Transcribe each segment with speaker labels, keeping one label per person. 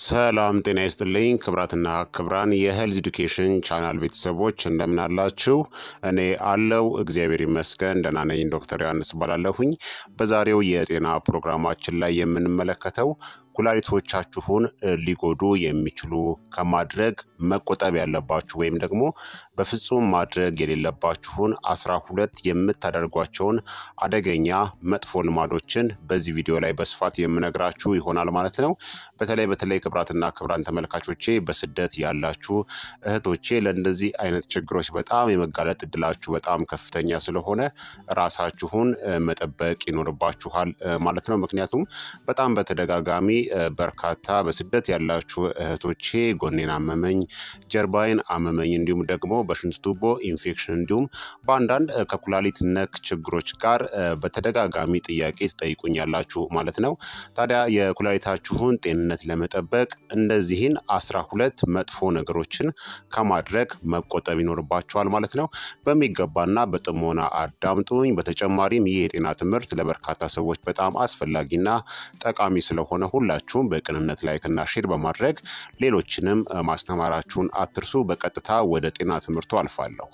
Speaker 1: ሰላም ጤና ይስጥልኝ ክብራትና ክብራን የሄልዝ ኤዱኬሽን ቻናል ቤተሰቦች እንደምን አላችሁ? እኔ አለው እግዚአብሔር ይመስገን ደህና ነኝ። ዶክተር ዮሐንስ እባላለሁኝ። በዛሬው የጤና ፕሮግራማችን ላይ የምንመለከተው ኩላሊቶቻችሁን ሊጎዱ የሚችሉ ከማድረግ መቆጠብ ያለባችሁ ወይም ደግሞ በፍጹም ማድረግ የሌለባችሁን አስራ ሁለት የምታደርጓቸውን አደገኛ መጥፎ ልማዶችን በዚህ ቪዲዮ ላይ በስፋት የምነግራችሁ ይሆናል ማለት ነው። በተለይ በተለይ ክብራትና ክብራን ተመልካቾቼ በስደት ያላችሁ እህቶቼ ለእንደዚህ አይነት ችግሮች በጣም የመጋለጥ እድላችሁ በጣም ከፍተኛ ስለሆነ ራሳችሁን መጠበቅ ይኖርባችኋል ማለት ነው። ምክንያቱም በጣም በተደጋጋሚ በርካታ በስደት ያላችሁ እህቶቼ ጎኔን አመመኝ፣ ጀርባዬን አመመኝ እንዲሁም ደግሞ በሽንት ቱቦ ኢንፌክሽን እንዲሁም በአንዳንድ ከኩላሊት ነክ ችግሮች ጋር በተደጋጋሚ ጥያቄ ትጠይቁኝ ያላችሁ ማለት ነው። ታዲያ የኩላሊታችሁን ጤንነት ለመጠበቅ እነዚህን አስራ ሁለት መጥፎ ነገሮችን ከማድረግ መቆጠብ ይኖርባችኋል ማለት ነው። በሚገባና በጥሞና አዳምጡኝ። በተጨማሪም ይህ የጤና ትምህርት ለበርካታ ሰዎች በጣም አስፈላጊና ጠቃሚ ስለሆነ ሁላ ሁላችሁም በቅንነት ላይክና ሼር በማድረግ ሌሎችንም ማስተማራችሁን አትርሱ። በቀጥታ ወደ ጤና ትምህርቱ አልፋለሁ።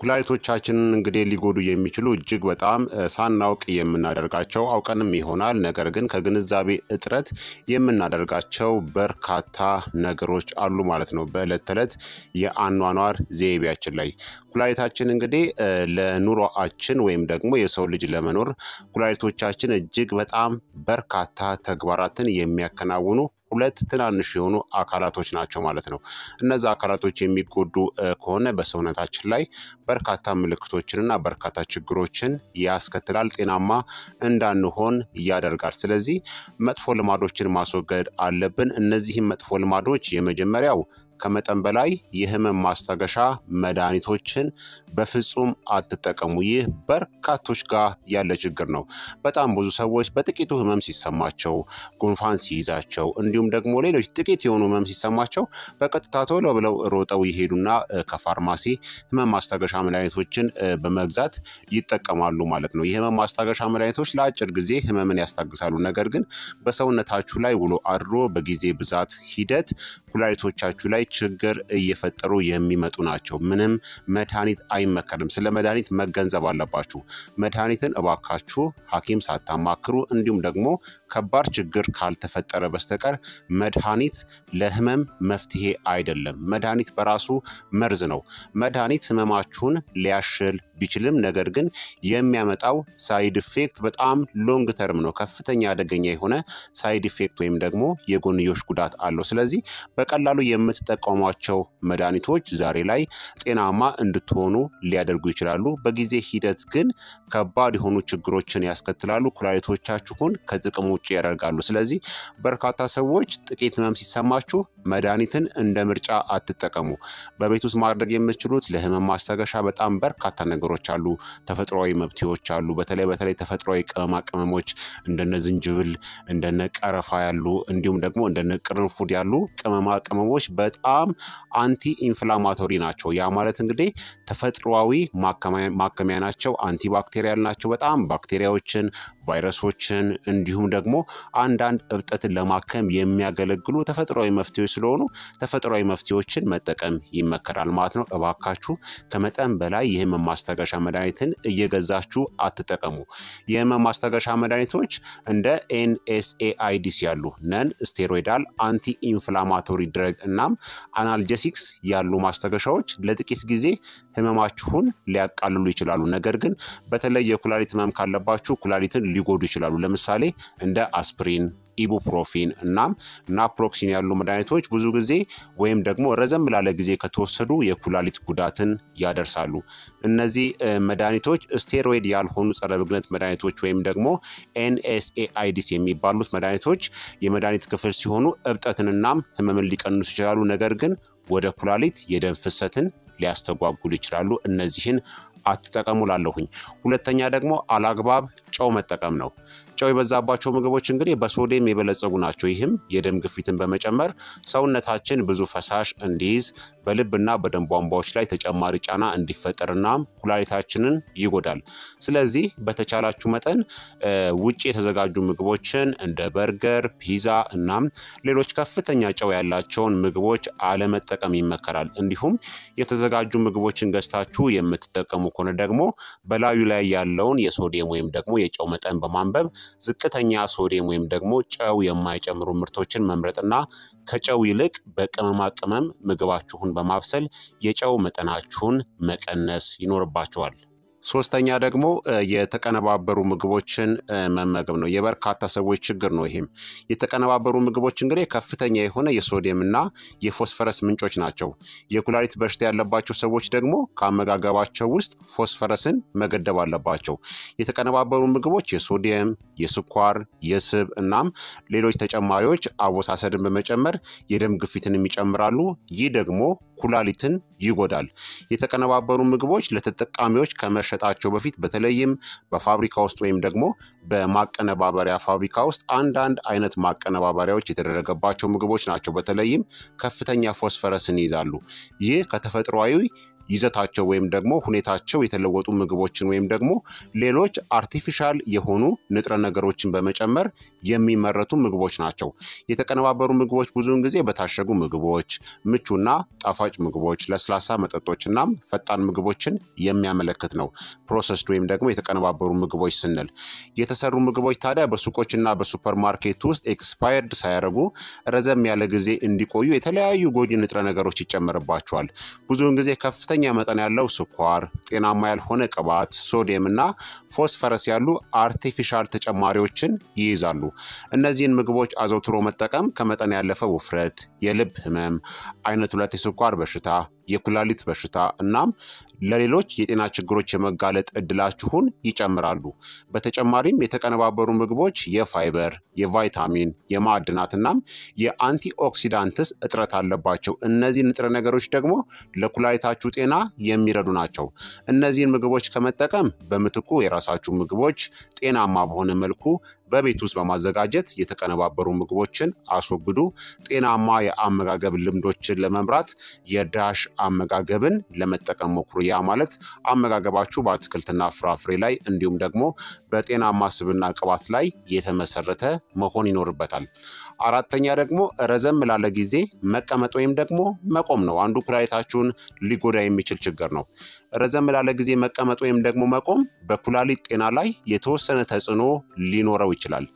Speaker 1: ኩላሊቶቻችንን እንግዲህ ሊጎዱ የሚችሉ እጅግ በጣም ሳናውቅ የምናደርጋቸው አውቀንም ይሆናል ነገር ግን ከግንዛቤ እጥረት የምናደርጋቸው በርካታ ነገሮች አሉ ማለት ነው። በዕለት ተዕለት የአኗኗር ዘይቤያችን ላይ ኩላሊታችን እንግዲህ ለኑሮአችን ወይም ደግሞ የሰው ልጅ ለመኖር ኩላሊቶቻችን እጅግ በጣም በርካታ ተግባራትን የሚያከናውኑ ሁለት ትናንሽ የሆኑ አካላቶች ናቸው ማለት ነው። እነዛ አካላቶች የሚጎዱ ከሆነ በሰውነታችን ላይ በርካታ ምልክቶችንና በርካታ ችግሮችን ያስከትላል፣ ጤናማ እንዳንሆን ያደርጋል። ስለዚህ መጥፎ ልማዶችን ማስወገድ አለብን። እነዚህም መጥፎ ልማዶች የመጀመሪያው ከመጠን በላይ የህመም ማስታገሻ መድኃኒቶችን በፍጹም አትጠቀሙ። ይህ በርካቶች ጋር ያለ ችግር ነው። በጣም ብዙ ሰዎች በጥቂቱ ህመም ሲሰማቸው፣ ጉንፋን ሲይዛቸው፣ እንዲሁም ደግሞ ሌሎች ጥቂት የሆኑ ህመም ሲሰማቸው በቀጥታ ቶሎ ብለው ሮጠው ይሄዱና ከፋርማሲ ህመም ማስታገሻ መድኃኒቶችን በመግዛት ይጠቀማሉ ማለት ነው። የህመም ማስታገሻ መድኃኒቶች ለአጭር ጊዜ ህመምን ያስታግሳሉ። ነገር ግን በሰውነታችሁ ላይ ውሎ አድሮ በጊዜ ብዛት ሂደት ኩላሊቶቻችሁ ላይ ችግር እየፈጠሩ የሚመጡ ናቸው። ምንም መድኃኒት አይመከርም። ስለ መድኃኒት መገንዘብ አለባችሁ። መድኃኒትን እባካችሁ ሐኪም ሳታማክሩ እንዲሁም ደግሞ ከባድ ችግር ካልተፈጠረ በስተቀር መድኃኒት ለህመም መፍትሄ አይደለም። መድኃኒት በራሱ መርዝ ነው። መድኃኒት ህመማችሁን ሊያሽል ቢችልም ነገር ግን የሚያመጣው ሳይድ ኢፌክት በጣም ሎንግ ተርም ነው። ከፍተኛ አደገኛ የሆነ ሳይድ ኢፌክት ወይም ደግሞ የጎንዮሽ ጉዳት አለው። ስለዚህ በቀላሉ የምትጠ የምትጠቀሟቸው መድኃኒቶች ዛሬ ላይ ጤናማ እንድትሆኑ ሊያደርጉ ይችላሉ። በጊዜ ሂደት ግን ከባድ የሆኑ ችግሮችን ያስከትላሉ፣ ኩላሊቶቻችሁን ከጥቅም ውጭ ያደርጋሉ። ስለዚህ በርካታ ሰዎች ጥቂት ህመም ሲሰማችሁ መድኃኒትን እንደ ምርጫ አትጠቀሙ። በቤት ውስጥ ማድረግ የምትችሉት ለህመም ማስታገሻ በጣም በርካታ ነገሮች አሉ። ተፈጥሯዊ መብትዎች አሉ። በተለይ በተለይ ተፈጥሯዊ ቅመማ ቅመሞች እንደነ ዝንጅብል እንደነ ቀረፋ ያሉ እንዲሁም ደግሞ እንደነ ቅርንፉድ ያሉ ቅመማ ቅመሞች በጣም በጣም አንቲ ኢንፍላማቶሪ ናቸው። ያ ማለት እንግዲህ ተፈጥሯዊ ማከሚያ ናቸው፣ አንቲ ባክቴሪያል ናቸው። በጣም ባክቴሪያዎችን፣ ቫይረሶችን እንዲሁም ደግሞ አንዳንድ እብጠትን ለማከም የሚያገለግሉ ተፈጥሯዊ መፍትሄዎች ስለሆኑ ተፈጥሯዊ መፍትሄዎችን መጠቀም ይመከራል ማለት ነው። እባካችሁ ከመጠን በላይ የህመም ማስታገሻ መድኃኒትን እየገዛችሁ አትጠቀሙ። የህመም ማስታገሻ መድኃኒቶች እንደ ኤንኤስኤአይዲስ ያሉ ነን ስቴሮይዳል አንቲ ኢንፍላማቶሪ ድረግ እናም አናልጀሲክስ ያሉ ማስታገሻዎች ለጥቂት ጊዜ ህመማችሁን ሊያቃልሉ ይችላሉ። ነገር ግን በተለይ የኩላሊት ህመም ካለባችሁ ኩላሊትን ሊጎዱ ይችላሉ። ለምሳሌ እንደ አስፕሪን ኢቡፕሮፊን እና ናፕሮክሲን ያሉ መድኃኒቶች ብዙ ጊዜ ወይም ደግሞ ረዘም ላለ ጊዜ ከተወሰዱ የኩላሊት ጉዳትን ያደርሳሉ። እነዚህ መድኃኒቶች ስቴሮይድ ያልሆኑ ጸረ ብግነት መድኃኒቶች ወይም ደግሞ ኤንኤስኤአይዲስ የሚባሉት መድኃኒቶች የመድኃኒት ክፍል ሲሆኑ እብጠትንናም ህመምን ሊቀንሱ ይችላሉ። ነገር ግን ወደ ኩላሊት የደም ፍሰትን ሊያስተጓጉሉ ይችላሉ። እነዚህን አትጠቀሙ ላለሁኝ። ሁለተኛ ደግሞ አላግባብ ጨው መጠቀም ነው። ጨው የበዛባቸው ምግቦች እንግዲህ በሶዲየም የበለጸጉ ናቸው። ይህም የደም ግፊትን በመጨመር ሰውነታችን ብዙ ፈሳሽ እንዲይዝ በልብና በደም ቧንቧዎች ላይ ተጨማሪ ጫና እንዲፈጠርና ኩላሊታችንን ይጎዳል። ስለዚህ በተቻላችሁ መጠን ውጭ የተዘጋጁ ምግቦችን እንደ በርገር፣ ፒዛ እናም ሌሎች ከፍተኛ ጨው ያላቸውን ምግቦች አለመጠቀም ይመከራል። እንዲሁም የተዘጋጁ ምግቦችን ገዝታችሁ የምትጠቀሙ ከሆነ ደግሞ በላዩ ላይ ያለውን የሶዲየም ወይም ደግሞ የጨው መጠን በማንበብ ዝቅተኛ ሶዲየም ወይም ደግሞ ጨው የማይጨምሩ ምርቶችን መምረጥና ከጨው ይልቅ በቅመማ ቅመም ምግባችሁን በማብሰል የጨው መጠናችሁን መቀነስ ይኖርባችኋል። ሶስተኛ ደግሞ የተቀነባበሩ ምግቦችን መመገብ ነው። የበርካታ ሰዎች ችግር ነው ይሄም። የተቀነባበሩ ምግቦች እንግዲህ ከፍተኛ የሆነ እና የፎስፈረስ ምንጮች ናቸው። የኩላሊት በሽታ ያለባቸው ሰዎች ደግሞ ከአመጋገባቸው ውስጥ ፎስፈረስን መገደብ አለባቸው። የተቀነባበሩ ምግቦች የሶዲየም፣ የስኳር፣ የስብ እናም ሌሎች ተጨማሪዎች አወሳሰድን በመጨመር የደም ግፊትንም ይጨምራሉ። ይህ ደግሞ ኩላሊትን ይጎዳል። የተቀነባበሩ ምግቦች ለተጠቃሚዎች ከመሸጣቸው በፊት በተለይም በፋብሪካ ውስጥ ወይም ደግሞ በማቀነባበሪያ ፋብሪካ ውስጥ አንዳንድ አይነት ማቀነባበሪያዎች የተደረገባቸው ምግቦች ናቸው። በተለይም ከፍተኛ ፎስፈረስን ይይዛሉ። ይህ ከተፈጥሯዊ ይዘታቸው ወይም ደግሞ ሁኔታቸው የተለወጡ ምግቦችን ወይም ደግሞ ሌሎች አርቲፊሻል የሆኑ ንጥረ ነገሮችን በመጨመር የሚመረቱ ምግቦች ናቸው። የተቀነባበሩ ምግቦች ብዙውን ጊዜ በታሸጉ ምግቦች፣ ምቹና ጣፋጭ ምግቦች፣ ለስላሳ መጠጦች እናም ፈጣን ምግቦችን የሚያመለክት ነው። ፕሮሰስድ ወይም ደግሞ የተቀነባበሩ ምግቦች ስንል የተሰሩ ምግቦች ታዲያ በሱቆችና በሱፐርማርኬት ውስጥ ኤክስፓየርድ ሳያደርጉ ረዘም ያለ ጊዜ እንዲቆዩ የተለያዩ ጎጂ ንጥረ ነገሮች ይጨመርባቸዋል። ብዙውን ጊዜ ከፍተ ከፍተኛ መጠን ያለው ስኳር፣ ጤናማ ያልሆነ ቅባት፣ ሶዲየም እና ፎስፈረስ ያሉ አርቲፊሻል ተጨማሪዎችን ይይዛሉ። እነዚህን ምግቦች አዘውትሮ መጠቀም ከመጠን ያለፈ ውፍረት፣ የልብ ህመም፣ አይነት ሁለት የስኳር በሽታ፣ የኩላሊት በሽታ እናም ለሌሎች የጤና ችግሮች የመጋለጥ እድላችሁን ይጨምራሉ። በተጨማሪም የተቀነባበሩ ምግቦች የፋይበር፣ የቫይታሚን፣ የማዕድናትናም የአንቲኦክሲዳንትስ እጥረት አለባቸው። እነዚህ ንጥረ ነገሮች ደግሞ ለኩላሊታችሁ ጤና የሚረዱ ናቸው። እነዚህን ምግቦች ከመጠቀም በምትኩ የራሳችሁ ምግቦች ጤናማ በሆነ መልኩ በቤት ውስጥ በማዘጋጀት የተቀነባበሩ ምግቦችን አስወግዱ። ጤናማ የአመጋገብ ልምዶችን ለመምራት የዳሽ አመጋገብን ለመጠቀም ሞክሩ። ያ ማለት አመጋገባችሁ በአትክልትና ፍራፍሬ ላይ እንዲሁም ደግሞ በጤናማ ስብና ቅባት ላይ የተመሰረተ መሆን ይኖርበታል። አራተኛ ደግሞ ረዘም ላለ ጊዜ መቀመጥ ወይም ደግሞ መቆም ነው። አንዱ ኩላሊታችሁን ሊጎዳ የሚችል ችግር ነው። ረዘም ላለ ጊዜ መቀመጥ ወይም ደግሞ መቆም በኩላሊት ጤና ላይ የተወሰነ ተጽዕኖ ሊኖረው ይችላል።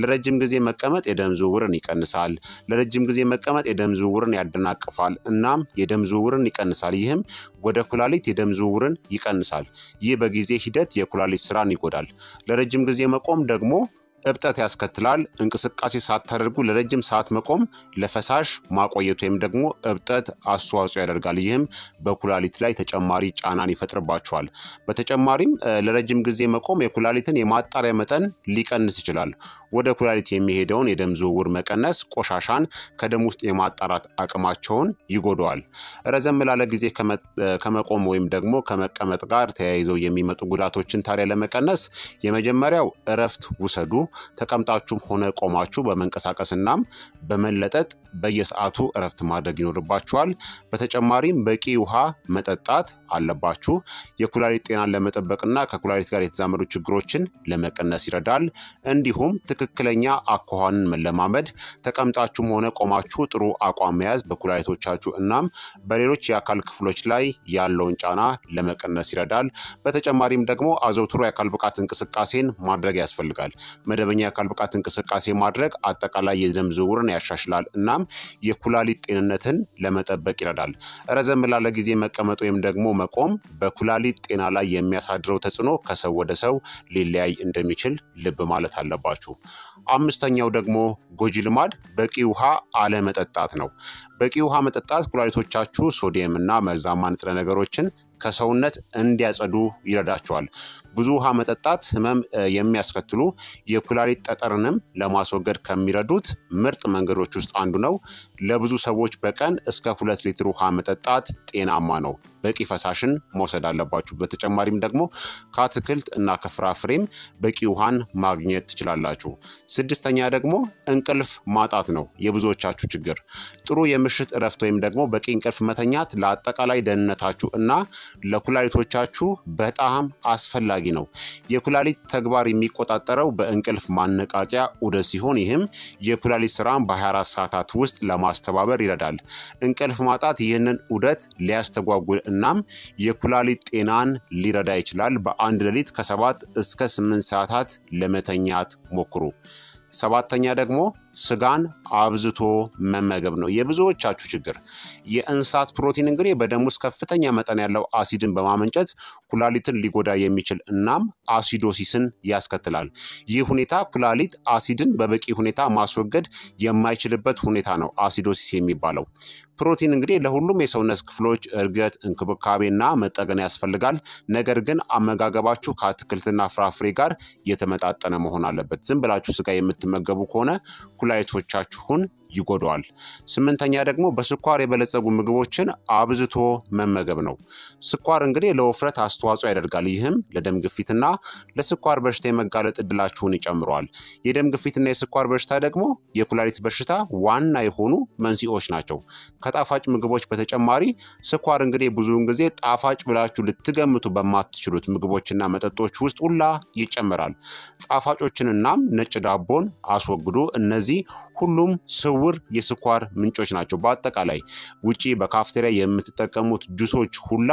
Speaker 1: ለረጅም ጊዜ መቀመጥ የደም ዝውውርን ይቀንሳል። ለረጅም ጊዜ መቀመጥ የደም ዝውውርን ያደናቅፋል፣ እናም የደም ዝውውርን ይቀንሳል። ይህም ወደ ኩላሊት የደም ዝውውርን ይቀንሳል። ይህ በጊዜ ሂደት የኩላሊት ስራን ይጎዳል። ለረጅም ጊዜ መቆም ደግሞ እብጠት ያስከትላል። እንቅስቃሴ ሳታደርጉ ለረጅም ሰዓት መቆም ለፈሳሽ ማቆየት ወይም ደግሞ እብጠት አስተዋጽኦ ያደርጋል። ይህም በኩላሊት ላይ ተጨማሪ ጫናን ይፈጥርባቸዋል። በተጨማሪም ለረጅም ጊዜ መቆም የኩላሊትን የማጣሪያ መጠን ሊቀንስ ይችላል። ወደ ኩላሊት የሚሄደውን የደም ዝውውር መቀነስ ቆሻሻን ከደም ውስጥ የማጣራት አቅማቸውን ይጎደዋል። ረዘም ላለ ጊዜ ከመቆም ወይም ደግሞ ከመቀመጥ ጋር ተያይዘው የሚመጡ ጉዳቶችን ታዲያ ለመቀነስ የመጀመሪያው እረፍት ውሰዱ። ተቀምጣችሁም ሆነ ቆማችሁ በመንቀሳቀስናም በመለጠጥ በየሰዓቱ እረፍት ማድረግ ይኖርባችኋል። በተጨማሪም በቂ ውሃ መጠጣት አለባችሁ። የኩላሊት ጤናን ለመጠበቅና ከኩላሊት ጋር የተዛመዱ ችግሮችን ለመቀነስ ይረዳል። እንዲሁም ትክክለኛ አኳኋንን መለማመድ፣ ተቀምጣችሁም ሆነ ቆማችሁ ጥሩ አቋም መያዝ በኩላሊቶቻችሁ እናም በሌሎች የአካል ክፍሎች ላይ ያለውን ጫና ለመቀነስ ይረዳል። በተጨማሪም ደግሞ አዘውትሮ የአካል ብቃት እንቅስቃሴን ማድረግ ያስፈልጋል። መደበኛ የአካል ብቃት እንቅስቃሴ ማድረግ አጠቃላይ የደም ዝውውርን ያሻሽላል እና እናም የኩላሊት ጤንነትን ለመጠበቅ ይረዳል። ረዘም ላለ ጊዜ መቀመጥ ወይም ደግሞ መቆም በኩላሊት ጤና ላይ የሚያሳድረው ተጽዕኖ ከሰው ወደ ሰው ሊለያይ እንደሚችል ልብ ማለት አለባችሁ። አምስተኛው ደግሞ ጎጂ ልማድ በቂ ውሃ አለመጠጣት ነው። በቂ ውሃ መጠጣት ኩላሊቶቻችሁ እና መርዛማ ንጥረ ነገሮችን ከሰውነት እንዲያጸዱ ይረዳቸዋል። ብዙ ውሃ መጠጣት ህመም የሚያስከትሉ የኩላሊት ጠጠርንም ለማስወገድ ከሚረዱት ምርጥ መንገዶች ውስጥ አንዱ ነው። ለብዙ ሰዎች በቀን እስከ ሁለት ሊትር ውሃ መጠጣት ጤናማ ነው። በቂ ፈሳሽን መውሰድ አለባችሁ። በተጨማሪም ደግሞ ከአትክልት እና ከፍራፍሬም በቂ ውሃን ማግኘት ትችላላችሁ። ስድስተኛ ደግሞ እንቅልፍ ማጣት ነው የብዙዎቻችሁ ችግር። ጥሩ የምሽት እረፍት ወይም ደግሞ በቂ እንቅልፍ መተኛት ለአጠቃላይ ደህንነታችሁ እና ለኩላሊቶቻችሁ በጣም አስፈላጊ አስፈላጊ ነው። የኩላሊት ተግባር የሚቆጣጠረው በእንቅልፍ ማነቃቂያ ዑደት ሲሆን ይህም የኩላሊት ስራን በ24 ሰዓታት ውስጥ ለማስተባበር ይረዳል። እንቅልፍ ማጣት ይህንን ዑደት ሊያስተጓጉል እናም የኩላሊት ጤናን ሊረዳ ይችላል። በአንድ ሌሊት ከ7 እስከ 8 ሰዓታት ለመተኛት ሞክሩ። ሰባተኛ ደግሞ ስጋን አብዝቶ መመገብ ነው የብዙዎቻችሁ ችግር። የእንስሳት ፕሮቲን እንግዲህ በደም ውስጥ ከፍተኛ መጠን ያለው አሲድን በማመንጨት ኩላሊትን ሊጎዳ የሚችል እናም አሲዶሲስን ያስከትላል። ይህ ሁኔታ ኩላሊት አሲድን በበቂ ሁኔታ ማስወገድ የማይችልበት ሁኔታ ነው አሲዶሲስ የሚባለው። ፕሮቲን እንግዲህ ለሁሉም የሰውነት ክፍሎች እድገት እንክብካቤና መጠገን ያስፈልጋል። ነገር ግን አመጋገባችሁ ከአትክልትና ፍራፍሬ ጋር የተመጣጠነ መሆን አለበት። ዝም ብላችሁ ስጋ የምትመገቡ ከሆነ ላይቶቻችሁን ይጎዳዋል። ስምንተኛ ደግሞ በስኳር የበለጸጉ ምግቦችን አብዝቶ መመገብ ነው። ስኳር እንግዲህ ለውፍረት አስተዋጽኦ ያደርጋል። ይህም ለደም ግፊትና ለስኳር በሽታ የመጋለጥ እድላችሁን ይጨምረዋል። የደም ግፊትና የስኳር በሽታ ደግሞ የኩላሊት በሽታ ዋና የሆኑ መንስኤዎች ናቸው። ከጣፋጭ ምግቦች በተጨማሪ ስኳር እንግዲህ ብዙውን ጊዜ ጣፋጭ ብላችሁ ልትገምቱ በማትችሉት ምግቦችና መጠጦች ውስጥ ሁላ ይጨምራል። ጣፋጮችንናም ነጭ ዳቦን አስወግዱ። እነዚህ ሁሉም ስውር የስኳር ምንጮች ናቸው። በአጠቃላይ ውጪ በካፍቴሪያ የምትጠቀሙት ጁሶች ሁላ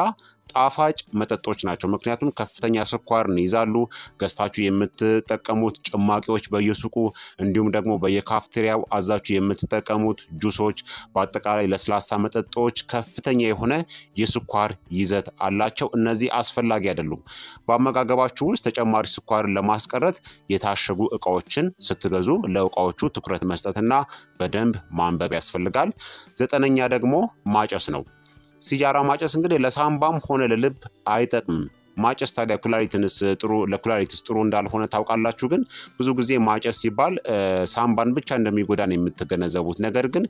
Speaker 1: ጣፋጭ መጠጦች ናቸው። ምክንያቱም ከፍተኛ ስኳርን ይዛሉ። ገዝታችሁ የምትጠቀሙት ጭማቂዎች በየሱቁ እንዲሁም ደግሞ በየካፍቴሪያው አዛችሁ የምትጠቀሙት ጁሶች፣ በአጠቃላይ ለስላሳ መጠጦች ከፍተኛ የሆነ የስኳር ይዘት አላቸው። እነዚህ አስፈላጊ አይደሉም። በአመጋገባችሁ ውስጥ ተጨማሪ ስኳርን ለማስቀረት የታሸጉ እቃዎችን ስትገዙ ለእቃዎቹ ትኩረት መስጠትና በደንብ ማንበብ ያስፈልጋል። ዘጠነኛ ደግሞ ማጨስ ነው። ሲጃራ ማጨስ እንግዲህ ለሳምባም ሆነ ለልብ አይጠቅምም። ማጨስ ታዲያ ኩላሊትንስ ጥሩ ለኩላሊትስ ጥሩ እንዳልሆነ ታውቃላችሁ። ግን ብዙ ጊዜ ማጨስ ሲባል ሳምባን ብቻ እንደሚጎዳን የምትገነዘቡት፣ ነገር ግን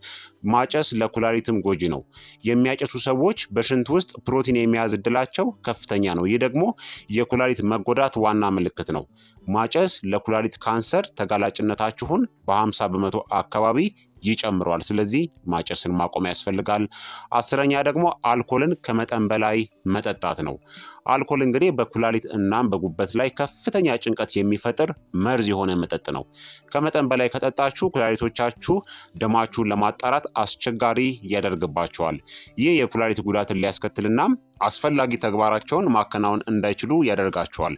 Speaker 1: ማጨስ ለኩላሊትም ጎጂ ነው። የሚያጨሱ ሰዎች በሽንት ውስጥ ፕሮቲን የሚያዝ እድላቸው ከፍተኛ ነው። ይህ ደግሞ የኩላሊት መጎዳት ዋና ምልክት ነው። ማጨስ ለኩላሊት ካንሰር ተጋላጭነታችሁን በ50 በመቶ አካባቢ ይጨምሯል። ስለዚህ ማጨስን ማቆም ያስፈልጋል። አስረኛ ደግሞ አልኮልን ከመጠን በላይ መጠጣት ነው። አልኮል እንግዲህ በኩላሊት እናም በጉበት ላይ ከፍተኛ ጭንቀት የሚፈጥር መርዝ የሆነ መጠጥ ነው። ከመጠን በላይ ከጠጣችሁ ኩላሊቶቻችሁ ደማችሁን ለማጣራት አስቸጋሪ ያደርግባቸዋል። ይህ የኩላሊት ጉዳትን ሊያስከትልናም አስፈላጊ ተግባራቸውን ማከናወን እንዳይችሉ ያደርጋቸዋል።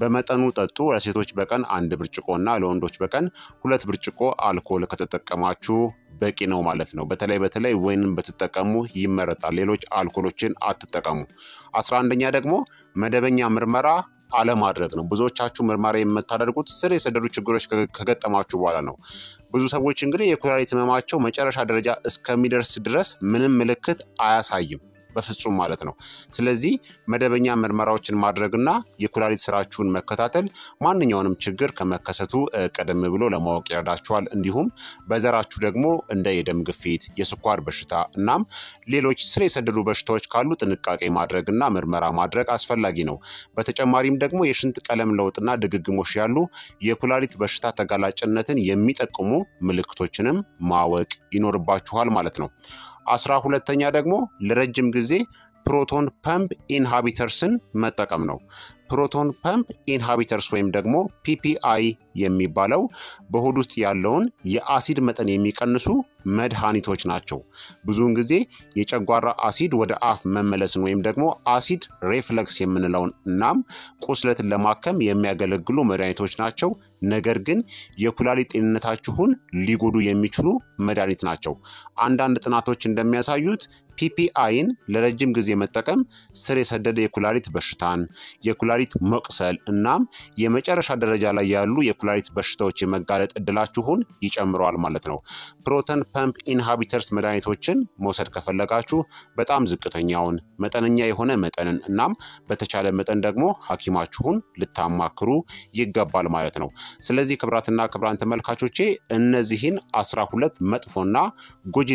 Speaker 1: በመጠኑ ጠጡ። ለሴቶች በቀን አንድ ብርጭቆ እና ለወንዶች በቀን ሁለት ብርጭቆ አልኮል ከተጠቀማችሁ በቂ ነው ማለት ነው። በተለይ በተለይ ወይንም ብትጠቀሙ ይመረጣል። ሌሎች አልኮሎችን አትጠቀሙ። አስራ አንደኛ ደግሞ መደበኛ ምርመራ አለማድረግ ነው። ብዙዎቻችሁ ምርመራ የምታደርጉት ስር የሰደዱ ችግሮች ከገጠማችሁ በኋላ ነው። ብዙ ሰዎች እንግዲህ የኩላሊት ህመማቸው መጨረሻ ደረጃ እስከሚደርስ ድረስ ምንም ምልክት አያሳይም። በፍጹም ማለት ነው። ስለዚህ መደበኛ ምርመራዎችን ማድረግና የኩላሊት ስራችሁን መከታተል ማንኛውንም ችግር ከመከሰቱ ቀደም ብሎ ለማወቅ ይረዳችኋል። እንዲሁም በዘራችሁ ደግሞ እንደ የደም ግፊት፣ የስኳር በሽታ እናም ሌሎች ስር የሰደዱ በሽታዎች ካሉ ጥንቃቄ ማድረግና ምርመራ ማድረግ አስፈላጊ ነው። በተጨማሪም ደግሞ የሽንት ቀለም ለውጥና ድግግሞሽ ያሉ የኩላሊት በሽታ ተጋላጭነትን የሚጠቁሙ ምልክቶችንም ማወቅ ይኖርባችኋል ማለት ነው። አስራ ሁለተኛ ደግሞ ለረጅም ጊዜ ፕሮቶን ፐምፕ ኢንሃቢተርስን መጠቀም ነው። ፕሮቶን ፐምፕ ኢንሃቢተርስ ወይም ደግሞ ፒፒአይ የሚባለው በሆድ ውስጥ ያለውን የአሲድ መጠን የሚቀንሱ መድኃኒቶች ናቸው። ብዙውን ጊዜ የጨጓራ አሲድ ወደ አፍ መመለስን ወይም ደግሞ አሲድ ሬፍለክስ የምንለውን እናም ቁስለትን ለማከም የሚያገለግሉ መድኃኒቶች ናቸው። ነገር ግን የኩላሊት ጤንነታችሁን ሊጎዱ የሚችሉ መድኃኒት ናቸው። አንዳንድ ጥናቶች እንደሚያሳዩት ፒፒአይን ለረጅም ጊዜ መጠቀም ስር የሰደደ የኩላሊት በሽታን፣ የኩላሊት መቁሰል እናም የመጨረሻ ደረጃ ላይ ያሉ የኩላሊት በሽታዎች የመጋለጥ እድላችሁን ይጨምረዋል ማለት ነው። ፕሮተን ፐምፕ ኢንሃቢተርስ መድኃኒቶችን መውሰድ ከፈለጋችሁ በጣም ዝቅተኛውን መጠነኛ የሆነ መጠንን እናም በተቻለ መጠን ደግሞ ሐኪማችሁን ልታማክሩ ይገባል ማለት ነው። ስለዚህ ክብራትና ክብራን ተመልካቾቼ እነዚህን አስራ ሁለት መጥፎና ጎጂ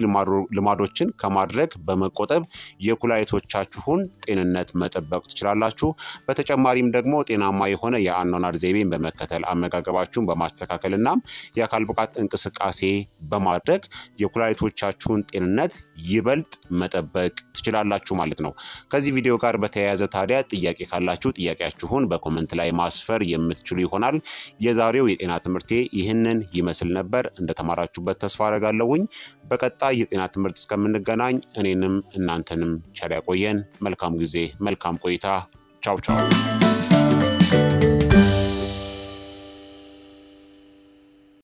Speaker 1: ልማዶችን ከማድረግ በ በመቆጠብ የኩላሊቶቻችሁን ጤንነት መጠበቅ ትችላላችሁ። በተጨማሪም ደግሞ ጤናማ የሆነ የአኗኗር ዘይቤን በመከተል አመጋገባችሁን በማስተካከል በማስተካከልና የአካል ብቃት እንቅስቃሴ በማድረግ የኩላሊቶቻችሁን ጤንነት ይበልጥ መጠበቅ ትችላላችሁ ማለት ነው። ከዚህ ቪዲዮ ጋር በተያያዘ ታዲያ ጥያቄ ካላችሁ ጥያቄያችሁን በኮመንት ላይ ማስፈር የምትችሉ ይሆናል። የዛሬው የጤና ትምህርቴ ይህንን ይመስል ነበር። እንደተማራችሁበት ተስፋ አረጋለሁኝ። በቀጣይ የጤና ትምህርት እስከምንገናኝ እኔ እኔንም እናንተንም ቸር ያቆየን። መልካም ጊዜ፣ መልካም ቆይታ። ቻው ቻው።